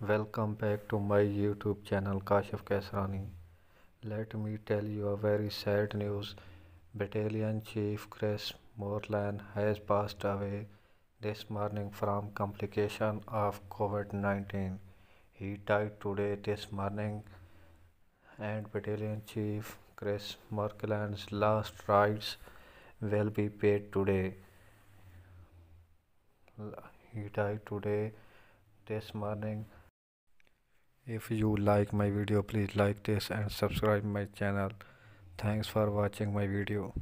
Welcome back to my YouTube channel Kashif Kasrani. Let me tell you a very sad news. Battalion Chief Chris Morland has passed away this morning from complication of COVID-19. He died today this morning and Battalion Chief Chris Morland's last rites will be paid today. He died today this morning if you like my video please like this and subscribe my channel thanks for watching my video